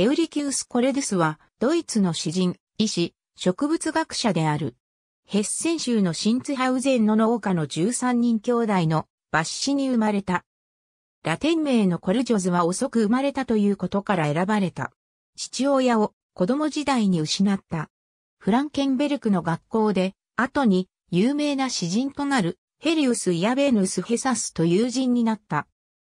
エウリキウス・コレデスは、ドイツの詩人、医師、植物学者である。ヘッセン州のシンツハウゼンの農家の13人兄弟の抜子に生まれた。ラテン名のコルジョズは遅く生まれたということから選ばれた。父親を子供時代に失った。フランケンベルクの学校で、後に有名な詩人となるヘリウス・イヤベーヌス・ヘサスと友人になった。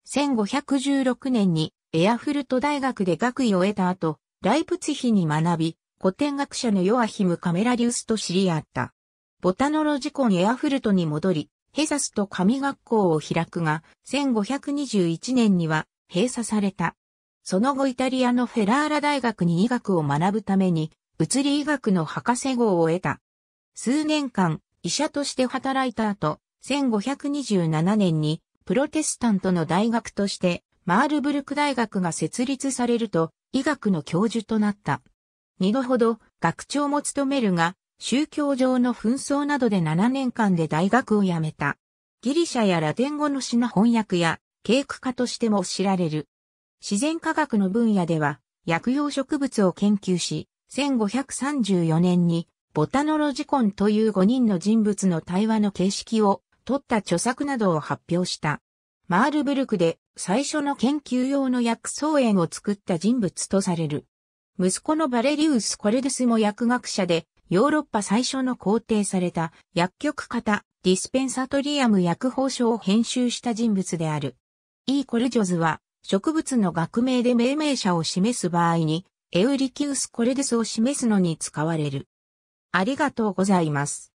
1516年にエアフルト大学で学位を得た後、ライプツヒに学び、古典学者のヨアヒム・カメラリウスと知り合った。ボタノロジコンエアフルトに戻り、ヘザスと神学校を開くが、1521年には閉鎖された。その後イタリアのフェラーラ大学に医学を学ぶために、物理医学の博士号を得た。数年間、医者として働いた後、1527年にプロテスタントの大学としてマールブルク大学が設立されると、医学の教授となった。二度ほど学長も務めるが、宗教上の紛争などで7年間で大学を辞めた。ギリシャやラテン語の詩の翻訳や、経ー家としても知られる。自然科学の分野では、薬用植物を研究し、1534年に、ボタノロジコンという5人の人物の対話の形式を取った著作などを発表した。マールブルクで最初の研究用の薬草園を作った人物とされる。息子のバレリウス・コレデスも薬学者で、ヨーロッパ最初の肯定された薬局型ディスペンサトリアム薬法書を編集した人物である。E. コルジョズは植物の学名で命名者を示す場合にエウリキウス・コレデスを示すのに使われる。ありがとうございます。